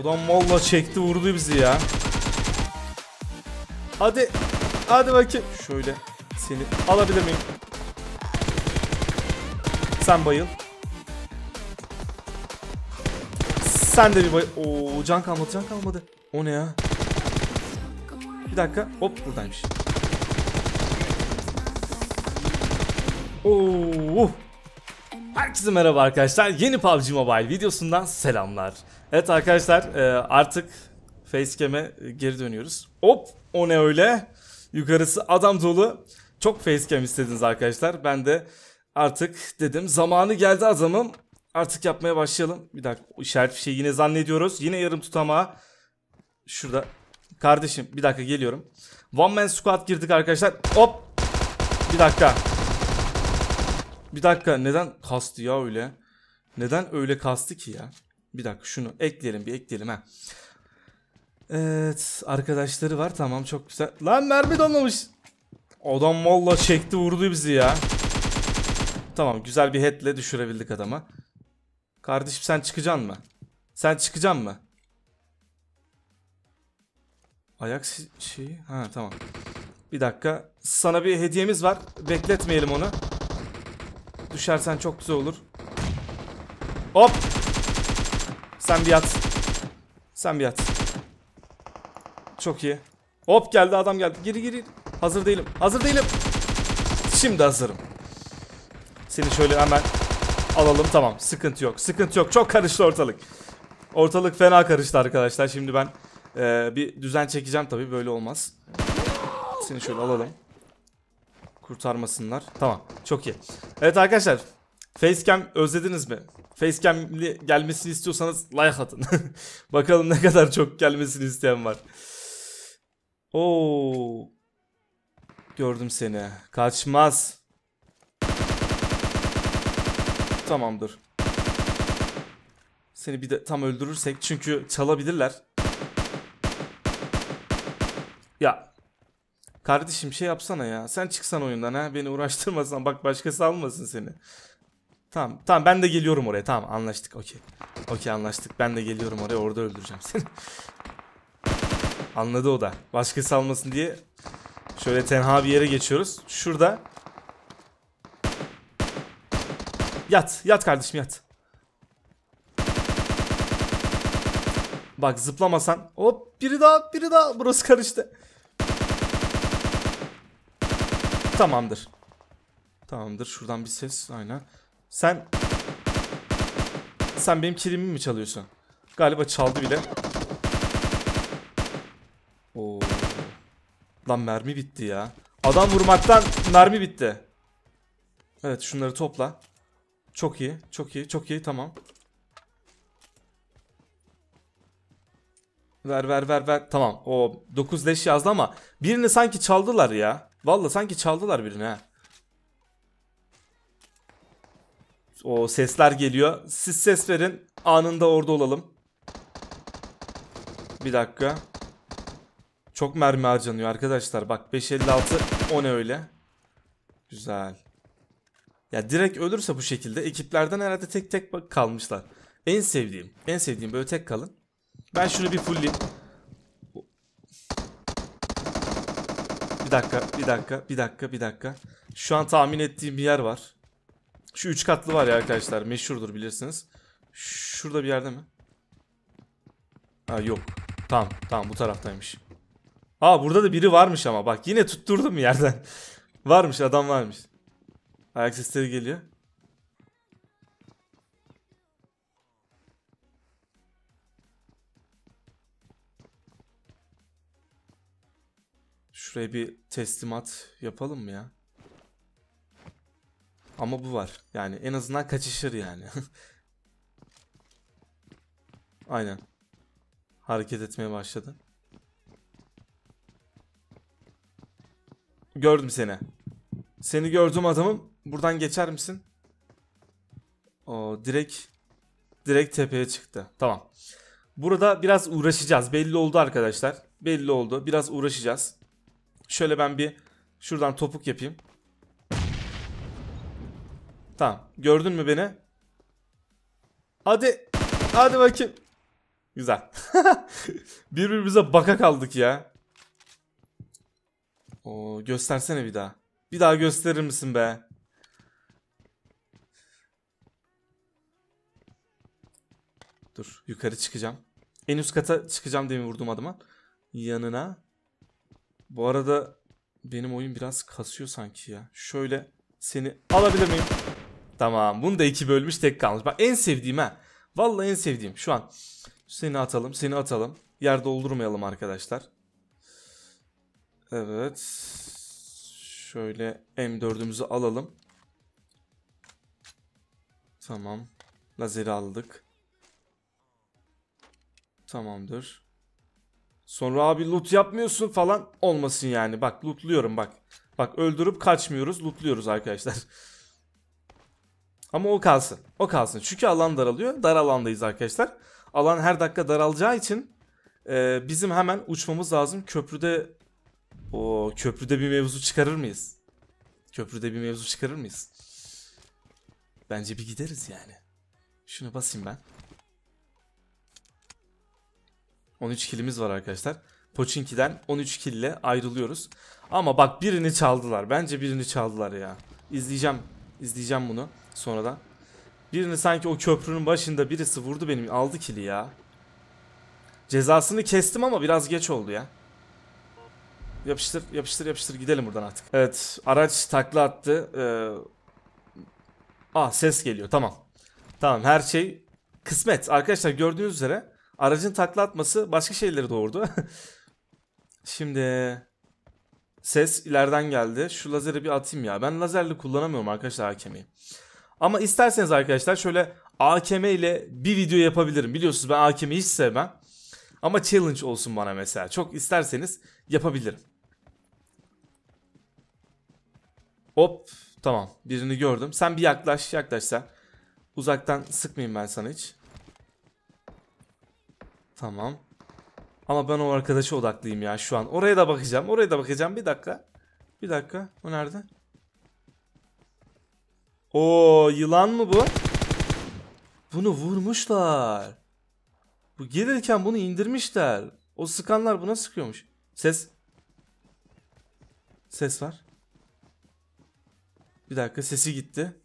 Adam valla çekti vurdu bizi ya. Hadi. Hadi bakayım. Şöyle seni alabilir miyim? Sen bayıl. Sen de bir bayıl. Oo can kalmadı can kalmadı. O ne ya? Bir dakika. Hop buradaymış. Oo. Uh. Herkese merhaba arkadaşlar. Yeni PUBG Mobile videosundan selamlar. Evet arkadaşlar e, artık facecam'e geri dönüyoruz. Hop o ne öyle? Yukarısı adam dolu. Çok facecam istediniz arkadaşlar. Ben de artık dedim zamanı geldi adamım. Artık yapmaya başlayalım. Bir dakika işaret bir şey yine zannediyoruz. Yine yarım tutama. Şurada. Kardeşim bir dakika geliyorum. One man squad girdik arkadaşlar. Hop. Bir dakika. Bir dakika neden kastı ya öyle? Neden öyle kastı ki ya? Bir dakika şunu ekleyelim bir ekleyelim ha. Evet arkadaşları var tamam çok güzel. Lan mermi donmamış. Adam valla çekti vurdu bizi ya. Tamam güzel bir headle düşürebildik adama. Kardeşim sen çıkacaksın mı? Sen çıkacaksın mı? Ayak şeyi. Ha tamam. Bir dakika. Sana bir hediyemiz var. Bekletmeyelim onu. Düşersen çok güzel olur. Hop. Sen bir at, Sen bir at. Çok iyi. Hop geldi adam geldi. Giri giri. Hazır değilim. Hazır değilim. Şimdi hazırım. Seni şöyle hemen alalım. Tamam. Sıkıntı yok. Sıkıntı yok. Çok karıştı ortalık. Ortalık fena karıştı arkadaşlar. Şimdi ben e, bir düzen çekeceğim tabii. Böyle olmaz. Seni şöyle alalım kurtarmasınlar. Tamam çok iyi. Evet arkadaşlar Facecam özlediniz mi? Facecam'li gelmesini istiyorsanız like atın. Bakalım ne kadar çok gelmesini isteyen var. Oo. Gördüm seni. Kaçmaz. Tamamdır. Seni bir de tam öldürürsek çünkü çalabilirler. Ya Kardeşim şey yapsana ya. Sen çıksan oyundan ha. Beni uğraştırmasan bak başkası almasın seni. Tamam. Tamam ben de geliyorum oraya. Tamam anlaştık. Okey. Okey anlaştık. Ben de geliyorum oraya. Orada öldüreceğim seni. Anladı o da. Başkası almasın diye şöyle tenha bir yere geçiyoruz. Şurada Yat. Yat kardeşim yat. Bak zıplamasan. Hop biri daha biri daha. Burası karıştı. Tamamdır. Tamamdır. Şuradan bir ses. Aynen. Sen... Sen benim kilimi mi çalıyorsun? Galiba çaldı bile. Oo. Lan mermi bitti ya. Adam vurmaktan mermi bitti. Evet şunları topla. Çok iyi. Çok iyi. Çok iyi. Tamam. Ver ver ver ver. Tamam. O 9 leş yazdı ama birini sanki çaldılar ya. Valla sanki çaldılar birini ha. O sesler geliyor. Siz ses verin. Anında orada olalım. Bir dakika. Çok mermi harcanıyor arkadaşlar. Bak 556 o ne öyle. Güzel. Ya direkt ölürse bu şekilde ekiplerden herhalde tek tek kalmışlar. En sevdiğim. En sevdiğim böyle tek kalın. Ben şunu bir fullleyeyim. Bir dakika, bir dakika, bir dakika, bir dakika. Şu an tahmin ettiğim bir yer var. Şu üç katlı var ya arkadaşlar. Meşhurdur bilirsiniz. Şurada bir yerde mi? Ha yok. Tamam, tamam bu taraftaymış. Aa burada da biri varmış ama bak yine tutturdum yerden. varmış adam varmış. Ayak sesleri geliyor. Şuraya bir teslimat yapalım mı ya? Ama bu var. Yani en azından kaçışır yani. Aynen. Hareket etmeye başladı. Gördüm seni. Seni gördüm adamım. Buradan geçer misin? O direkt direkt tepeye çıktı. Tamam. Burada biraz uğraşacağız. Belli oldu arkadaşlar. Belli oldu. Biraz uğraşacağız. Şöyle ben bir şuradan topuk yapayım. Tamam. Gördün mü beni? Hadi. Hadi bakayım. Güzel. Birbirimize baka kaldık ya. Oo, göstersene bir daha. Bir daha gösterir misin be? Dur yukarı çıkacağım. En üst kata çıkacağım diye vurdum adıma? Yanına. Bu arada benim oyun biraz kasıyor sanki ya. Şöyle seni alabilir miyim? Tamam bunu da iki bölmüş tek kalmış. Bak en sevdiğim ha. Vallahi en sevdiğim şu an. Seni atalım seni atalım. Yer doldurmayalım arkadaşlar. Evet. Şöyle M4'ümüzü alalım. Tamam. Lazeri aldık. Tamamdır. Sonra abi loot yapmıyorsun falan olmasın yani. Bak lootluyorum bak. Bak öldürüp kaçmıyoruz lootluyoruz arkadaşlar. Ama o kalsın. O kalsın. Çünkü alan daralıyor. Dar alandayız arkadaşlar. Alan her dakika daralacağı için e, bizim hemen uçmamız lazım. Köprüde o köprüde bir mevzu çıkarır mıyız? Köprüde bir mevzu çıkarır mıyız? Bence bir gideriz yani. Şunu basayım ben. 13 kilimiz var arkadaşlar. Poçinki'den 13 kille ayrılıyoruz. Ama bak birini çaldılar. Bence birini çaldılar ya. İzleyeceğim. İzleyeceğim bunu sonradan. Birini sanki o köprünün başında birisi vurdu benim. Aldı kili ya. Cezasını kestim ama biraz geç oldu ya. Yapıştır yapıştır yapıştır gidelim buradan artık. Evet araç takla attı. Ee... Ah ses geliyor tamam. Tamam her şey kısmet. Arkadaşlar gördüğünüz üzere Aracın takla atması başka şeyleri doğurdu. Şimdi ses ileriden geldi. Şu lazeri bir atayım ya. Ben lazerli kullanamıyorum arkadaşlar AKM'yi. Ama isterseniz arkadaşlar şöyle AKM ile bir video yapabilirim. Biliyorsunuz ben AKM'yi hiç sevmem. Ama challenge olsun bana mesela. Çok isterseniz yapabilirim. Hop. Tamam. Birini gördüm. Sen bir yaklaş. Yaklaş sen. Uzaktan sıkmayayım ben sana hiç. Tamam. Ama ben o arkadaşa odaklıyım ya şu an. Oraya da bakacağım. Oraya da bakacağım. Bir dakika. Bir dakika. O nerede? O yılan mı bu? Bunu vurmuşlar. Bu gelirken bunu indirmişler. O sıkanlar buna sıkıyormuş. Ses. Ses var. Bir dakika sesi gitti.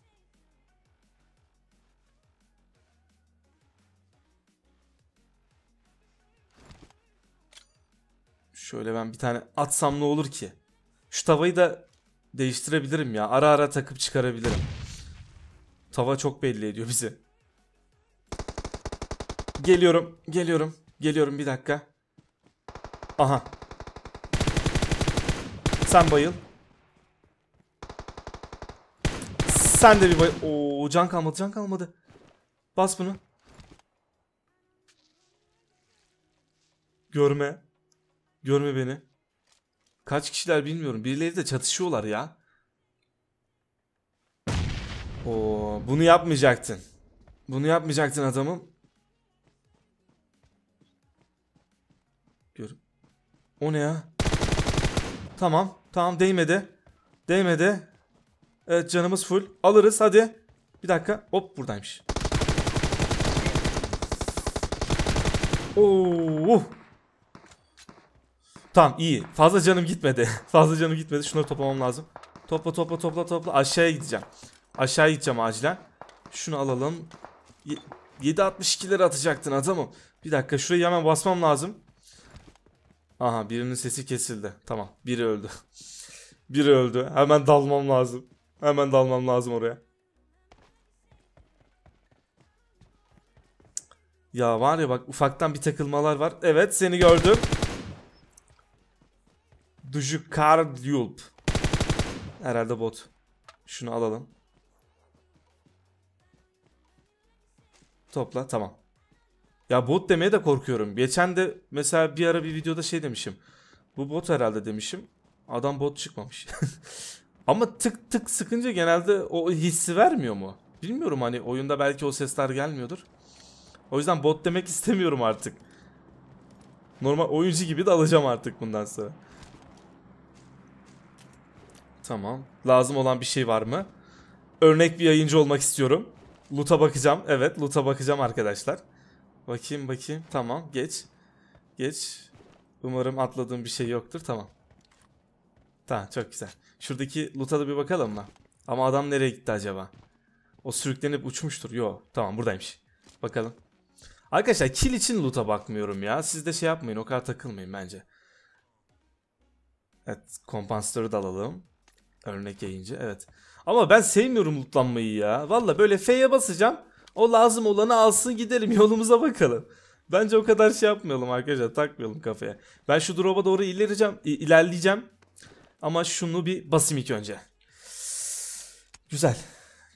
Şöyle ben bir tane atsam ne olur ki? Şu tavayı da değiştirebilirim ya. Ara ara takıp çıkarabilirim. Tava çok belli ediyor bizi. Geliyorum. Geliyorum. Geliyorum bir dakika. Aha. Sen bayıl. Sen de bir bayıl. Oo can kalmadı can kalmadı. Bas bunu. Görme. Görme beni. Kaç kişiler bilmiyorum. Birileri de çatışıyorlar ya. Oo, bunu yapmayacaktın. Bunu yapmayacaktın adamım. Gör. O ne ya? Tamam. Tamam değmedi. Değmedi. Evet canımız full. Alırız hadi. Bir dakika. Hop buradaymış. Oo. Uh. Tamam iyi. Fazla canım gitmedi. Fazla canım gitmedi. Şunları toplamam lazım. Topla topla topla topla. Aşağıya gideceğim. Aşağıya gideceğim acilen. Şunu alalım. 7.62'leri atacaktın adamım. Bir dakika şurayı hemen basmam lazım. Aha birinin sesi kesildi. Tamam biri öldü. biri öldü. Hemen dalmam lazım. Hemen dalmam lazım oraya. Ya var ya bak ufaktan bir takılmalar var. Evet seni gördüm. Dujukardyulp. Herhalde bot. Şunu alalım. Topla tamam. Ya bot demeye de korkuyorum. Geçen de mesela bir ara bir videoda şey demişim. Bu bot herhalde demişim. Adam bot çıkmamış. Ama tık tık sıkınca genelde o hissi vermiyor mu? Bilmiyorum hani oyunda belki o sesler gelmiyordur. O yüzden bot demek istemiyorum artık. Normal oyuncu gibi de alacağım artık bundan sonra. Tamam. Lazım olan bir şey var mı? Örnek bir yayıncı olmak istiyorum. Loot'a bakacağım. Evet loot'a bakacağım arkadaşlar. Bakayım bakayım. Tamam geç. Geç. Umarım atladığım bir şey yoktur. Tamam. Tamam çok güzel. Şuradaki loot'a da bir bakalım mı? Ama adam nereye gitti acaba? O sürüklenip uçmuştur. Yo tamam buradaymış. Bakalım. Arkadaşlar kill için loot'a bakmıyorum ya. Siz de şey yapmayın o kadar takılmayın bence. Evet kompansatörü de alalım. Örnek yayıncı evet. Ama ben sevmiyorum lootlanmayı ya. Valla böyle F'ye basacağım. O lazım olanı alsın gidelim yolumuza bakalım. Bence o kadar şey yapmayalım arkadaşlar takmayalım kafaya. Ben şu drop'a doğru ilerleyeceğim, ilerleyeceğim. Ama şunu bir basayım ilk önce. Güzel.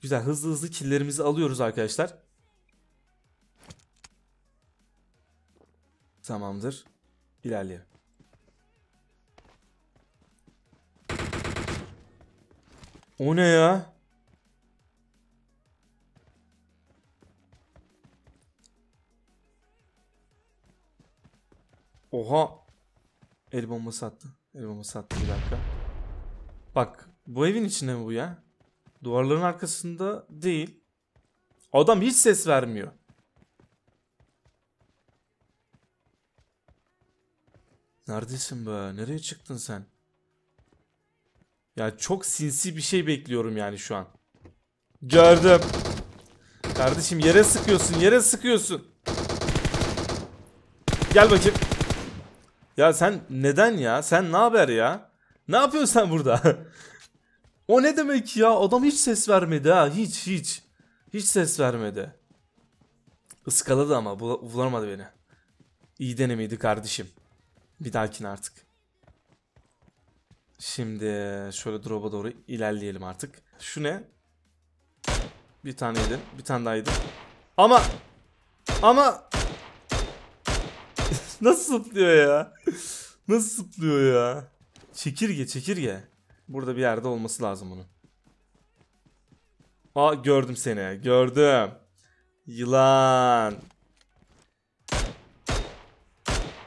Güzel hızlı hızlı killerimizi alıyoruz arkadaşlar. Tamamdır. İlerleyelim. O ne ya? Oha. El bombası attı. El bombası attı bir dakika. Bak bu evin içinde mi bu ya? Duvarların arkasında değil. Adam hiç ses vermiyor. Neredesin be? Nereye çıktın sen? Ya çok sinsi bir şey bekliyorum yani şu an. Gördüm. Kardeşim yere sıkıyorsun, yere sıkıyorsun. Gel bakayım. Ya sen neden ya? Sen ne haber ya? Ne yapıyorsun sen burada? o ne demek ya? Adam hiç ses vermedi ha. Hiç hiç. Hiç ses vermedi. Iskaladı ama bulamadı beni. İyi denemeydi kardeşim. Bir dahakine artık. Şimdi şöyle droba doğru ilerleyelim artık. Şu ne? Bir tane yedi. Bir tane daha yedi. Ama ama Nasıl zıplıyor ya? Nasıl zıplıyor ya? Çekirge çekirge. Burada bir yerde olması lazım bunun. Aa gördüm seni. Gördüm. Yılan.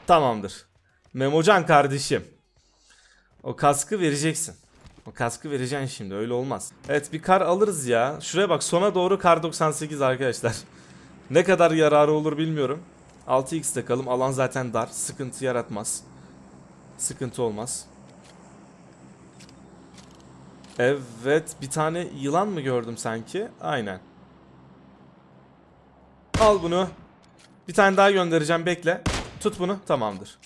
Tamamdır. Memocan kardeşim. O kaskı vereceksin. O kaskı vereceksin şimdi öyle olmaz. Evet bir kar alırız ya. Şuraya bak sona doğru kar 98 arkadaşlar. ne kadar yararı olur bilmiyorum. 6x takalım alan zaten dar. Sıkıntı yaratmaz. Sıkıntı olmaz. Evet bir tane yılan mı gördüm sanki? Aynen. Al bunu. Bir tane daha göndereceğim bekle. Tut bunu tamamdır.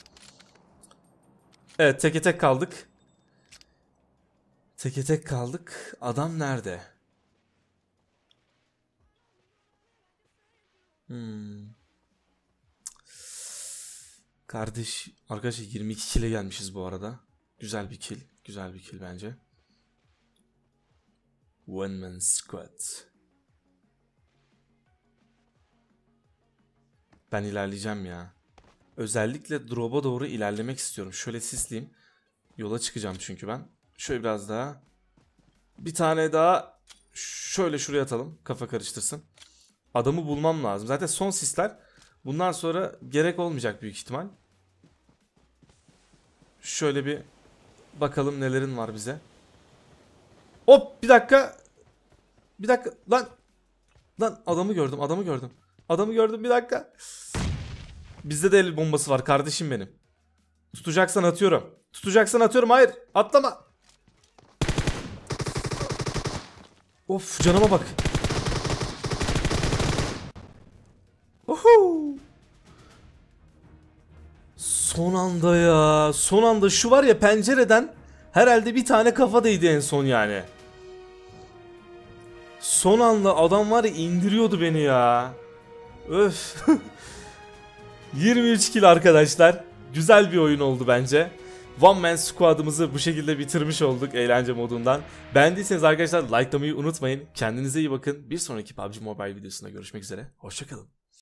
Evet teke tek kaldık. Teke tek kaldık. Adam nerede? Hmm. Kardeş arkadaşlar 22 kile gelmişiz bu arada. Güzel bir kill. Güzel bir kill bence. One man squat. Ben ilerleyeceğim ya. Özellikle drop'a doğru ilerlemek istiyorum. Şöyle sisleyeyim. Yola çıkacağım çünkü ben. Şöyle biraz daha. Bir tane daha şöyle şuraya atalım. Kafa karıştırsın. Adamı bulmam lazım. Zaten son sisler bundan sonra gerek olmayacak büyük ihtimal. Şöyle bir bakalım nelerin var bize. Hop bir dakika. Bir dakika lan. Lan adamı gördüm adamı gördüm. Adamı gördüm bir dakika. Bizde de el bombası var kardeşim benim. Tutacaksan atıyorum. Tutacaksan atıyorum. Hayır. Atlama. Of canıma bak. Uhu. Son anda ya. Son anda şu var ya pencereden herhalde bir tane kafa değdi en son yani. Son anda adam var ya indiriyordu beni ya. Öf. 23 kill arkadaşlar. Güzel bir oyun oldu bence. One Man Squad'ımızı bu şekilde bitirmiş olduk eğlence modundan. Beğendiyseniz arkadaşlar likelamayı unutmayın. Kendinize iyi bakın. Bir sonraki PUBG Mobile videosunda görüşmek üzere. Hoşçakalın.